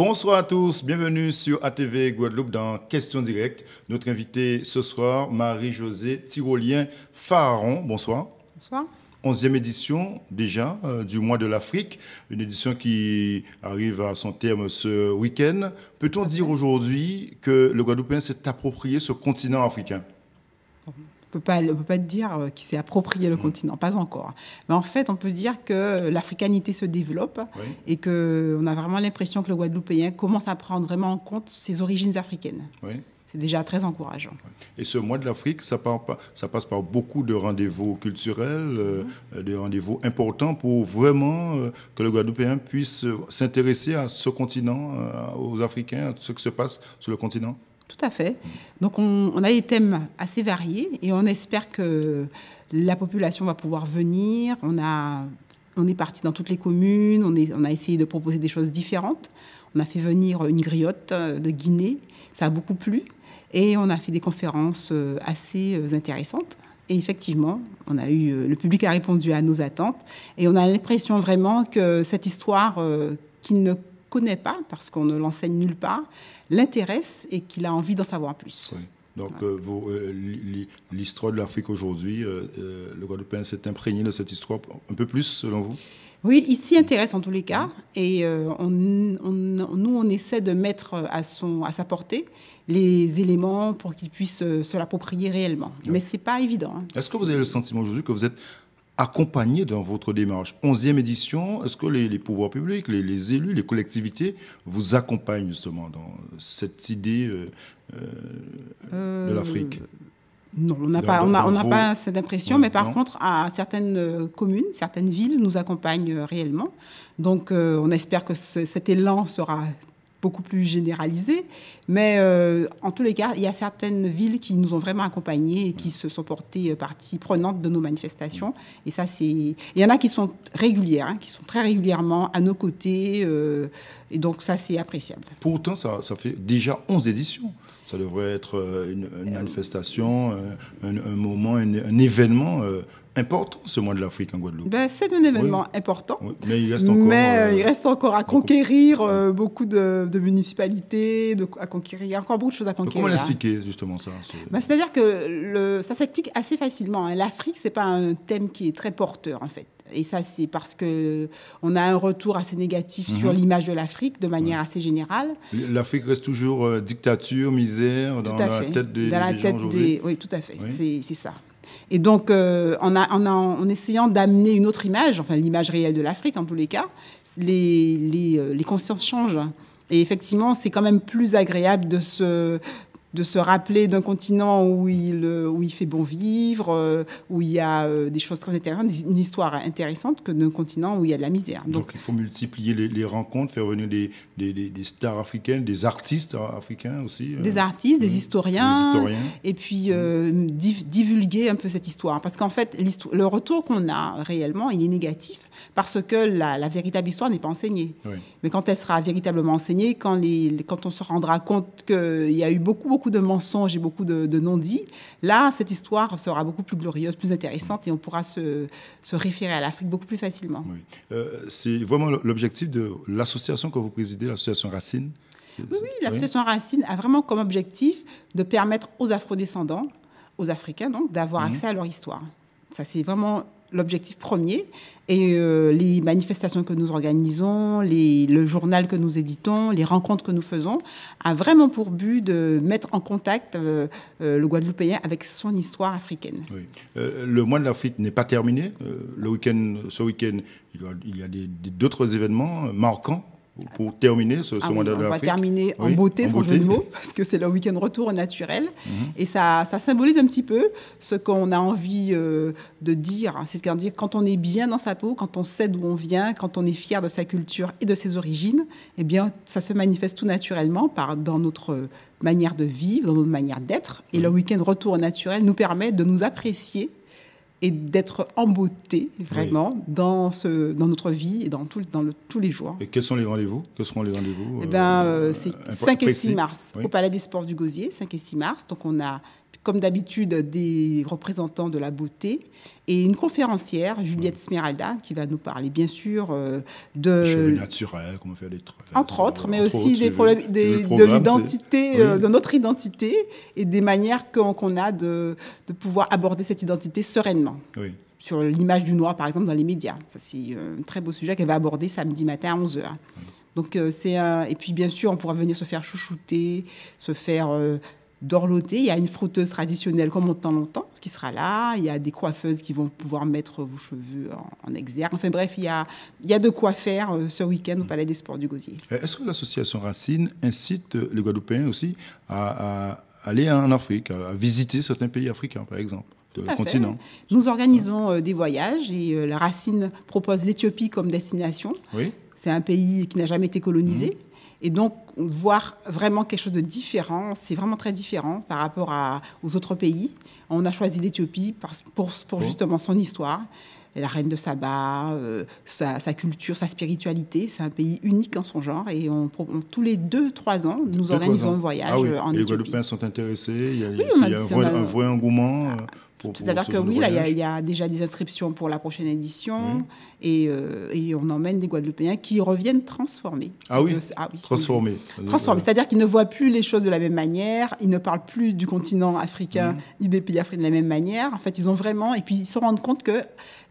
Bonsoir à tous, bienvenue sur ATV Guadeloupe dans Question Directe. Notre invité ce soir, Marie-Josée Tyrolien Faron. Bonsoir. Bonsoir. Onzième édition déjà euh, du mois de l'Afrique, une édition qui arrive à son terme ce week-end. Peut-on dire aujourd'hui que le Guadeloupéen s'est approprié ce continent africain on pas, peut pas dire euh, qu'il s'est approprié le mm. continent, pas encore. Mais en fait, on peut dire que l'africanité se développe et et qu'on a vraiment l'impression que le Guadeloupéen commence à prendre vraiment en compte ses origines africaines. C'est déjà très encourageant. Et ce mois de l'Afrique, ça, ça, passe par beaucoup de rendez-vous culturels, euh, mm-hmm. des rendez-vous importants pour vraiment euh, que le Guadeloupéen puisse s'intéresser à ce continent, aux Africains, à ce qui se passe sur le continent. Tout à fait. Donc on, a des thèmes assez variés et on espère que la population va pouvoir venir. On, a, on est parti dans toutes les communes, on, est, on a essayé de proposer des choses différentes. On a fait venir une griotte euh, de Guinée, ça a beaucoup plu. Et on a fait des conférences euh, assez euh, intéressantes. Et effectivement, on a eu, le public a répondu à nos attentes. Et on a l'impression vraiment que cette histoire qu'il ne connaît pas, parce qu'on ne l'enseigne nulle part, l'intéresse et qu'il a envie d'en savoir plus. Donc, euh, euh, l'histoire de l'Afrique aujourd'hui, euh, le Guadeloupe s'est imprégné de cette histoire un peu plus, selon vous Oui, il s'y intéresse en tous les cas. Et on, nous, on essaie de mettre à, son, à sa portée les éléments pour qu'il puisse se l'approprier réellement. Mais ce n'est pas évident. Hein. Est-ce que vous avez le sentiment aujourd'hui que vous êtes accompagné dans votre démarche. Onzième édition, est-ce que les, pouvoirs publics, les, élus, les collectivités vous accompagnent justement dans cette idée euh, euh, de euh, l'Afrique non, on n'a pas, on pas cette impression, mais par contre, à certaines communes, certaines villes nous accompagnent réellement. Donc, on espère que cet élan sera beaucoup plus généralisé. Mais euh, en tous les cas, il y a certaines villes qui nous ont vraiment accompagnés et qui se sont portées euh, partie prenante de nos manifestations. Et ça, c'est. Il y en a qui sont régulières, hein, qui sont très régulièrement à nos côtés. Euh, et donc, ça, c'est appréciable. Pourtant, ça, ça fait déjà 11 éditions. Ça devrait être une, manifestation, un, moment, un événement important ce mois de l'Afrique en Guadeloupe. Ben, c'est un événement important. Mais, il reste, encore, mais euh, il euh, reste encore, à conquérir beaucoup, de, euh, municipalités, à conquérir. Il y a encore beaucoup de choses à conquérir. Comment hein. l'expliquer justement ça ben, C'est-à-dire que le, ça s'explique assez facilement. L'Afrique, hein. L'Afrique, c'est pas un thème qui est très porteur en fait. Et ça, c'est parce que on a un retour assez négatif mhm. sur l'image de l'Afrique de manière assez générale. L'Afrique reste toujours dictature, misère dans la tête des, dans la tête des, Oui, tout à fait. C'est ça. Et donc, euh, en, essayant d'amener une autre image, enfin l'image réelle de l'Afrique en tous les cas, les euh, consciences changent. Et effectivement, c'est quand même plus agréable de se, de se rappeler d'un continent où il, euh, où il fait bon vivre, euh, où il y a euh, des choses très intéressantes, une histoire intéressante que d'un continent où il y a de la misère. Donc, il faut multiplier les, rencontres, faire venir des, des, des, stars africaines, des artistes africains aussi. Des artistes, des, mmh. historiens, des, historiens, et puis mmh. divulguer un peu cette histoire. Parce qu'en fait, le retour qu'on a réellement, il est négatif, parce que la, véritable histoire n'est pas enseignée. Mais quand elle sera véritablement enseignée, quand, les, quand on se rendra compte qu'il y a eu beaucoup beaucoup de mensonges et beaucoup de, non-dits. Là, cette histoire sera beaucoup plus glorieuse, plus intéressante et on pourra se, se référer à l'Afrique beaucoup plus facilement. Euh, c'est vraiment l'objectif de l'association que vous présidez, l'association Racine. Oui, oui l'association Racine a vraiment comme objectif de permettre aux Afro-descendants, aux Africains donc, d'avoir mhm. accès à leur histoire. Ça, c'est vraiment l'objectif premier. Et euh, les manifestations que nous organisons, le journal que nous éditons, les rencontres que nous faisons, a vraiment pour but de mettre en contact euh, euh, le Guadeloupéen avec son histoire africaine. le mois de l'Afrique n'est pas terminé. le week ce week-end, il y a, d'autres événements marquants pour terminer ce, ce ah de On va terminer en beauté, sans jeu de mots, parce que c'est le week-end retour naturel. Mhm. Et ça, symbolise un petit peu ce qu'on a envie euh, de dire. C'est ce qu'on dit quand on est bien dans sa peau, quand on sait d'où on vient, quand on est fier de sa culture et de ses origines, eh bien, ça se manifeste tout naturellement par, dans notre manière de vivre, dans notre manière d'être. Et mhm. le week-end retour naturel nous permet de nous apprécier et d'être beauté, vraiment dans, ce, dans notre vie et dans, tout, dans le, tous les jours. Et quels sont les rendez-vous Que seront les rendez-vous eh ben, euh, euh, C'est 5 et 6 mars au Palais des Sports du Gosier, 5 et 6 mars. Donc on a comme d'habitude, des représentants de la beauté et une conférencière, Juliette Smeralda, qui va nous parler, bien sûr, euh, de. Cheveux naturels, comment faire les Entre euh, autres, mais aussi des problèmes de l'identité, euh, de notre identité et des manières qu'on a de, pouvoir aborder cette identité sereinement. Sur l'image du noir, par exemple, dans les médias. Ça, c'est un très beau sujet qu'elle va aborder samedi matin à 11h. Donc, c'est un... Et puis, bien sûr, on pourra venir se faire chouchouter, se faire d'orloter. Il y a une frotteuse traditionnelle comme on entend longtemps qui sera là. Il y a des coiffeuses qui vont pouvoir mettre vos cheveux en, exergue. Enfin bref, il y a, il y a de quoi faire euh, ce week-end au mm. Palais des Sports du Gosier. Euh, est-ce que l'association Racine incite euh, les Guadeloupéens aussi à, aller en Afrique, à visiter certains pays africains par exemple le continent. Nous organisons des voyages et la Racine propose l'Éthiopie comme destination. Oui. C'est un pays qui n'a jamais été colonisé. Mm. Et donc, voir vraiment quelque chose de différent, c'est vraiment très différent par rapport à, aux autres pays. On a choisi l'Éthiopie pour, pour, oh. justement son histoire, la reine de Saba, euh, sa, culture, sa spiritualité. C'est un pays unique en son genre. Et on, tous les deux, trois ans, nous organisons un voyage ah en Éthiopie. Les Guadeloupéens sont intéressés. Il y a, un, vrai, engouement. Euh, c'est-à-dire que oui, il y, a déjà des inscriptions pour la prochaine édition euh, et, on emmène des Guadeloupéens qui reviennent transformés. Ah oui, euh, ah transformés. Transformés, c'est-à-dire qu'ils ne voient plus les choses de la même manière, ils ne parlent plus du continent africain mm. ni des pays africains de la même manière. En fait, ils ont vraiment, et puis ils se rendent compte que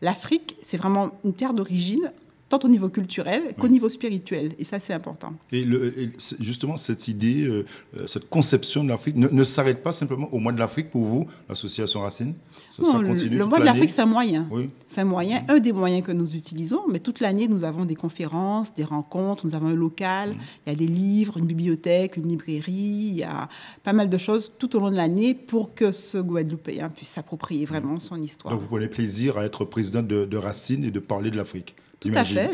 l'Afrique, c'est vraiment une terre d'origine tant au niveau culturel qu'au niveau spirituel. Et ça, c'est important. Et, le, justement, cette idée, euh, euh, cette conception de l'Afrique ne, s'arrête pas simplement au mois de l'Afrique pour vous, l'association Racine non, Le mois de l'Afrique, c'est un moyen. C'est un moyen, un des moyens que nous utilisons. Mais toute l'année, nous avons des conférences, des rencontres, nous avons un local, mm. il y a des livres, une bibliothèque, une librairie, il y a pas mal de choses tout au long de l'année pour que ce Guadeloupéen puisse s'approprier vraiment mm. son histoire. Donc vous prenez plaisir à être président de, de Racine et de parler de l'Afrique tout à fait.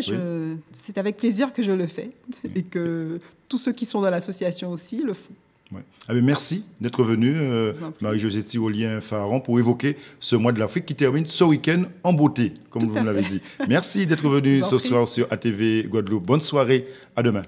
C'est avec plaisir que je le fais et que tous ceux qui sont dans l'association aussi le font. Ah, merci d'être venu, euh, Marie-Josée Tirolien Faron, pour évoquer ce mois de l'Afrique qui termine ce week-end en beauté, comme vous l'avez dit. Merci d'être venu ce soir sur ATV Guadeloupe. Bonne soirée, à demain.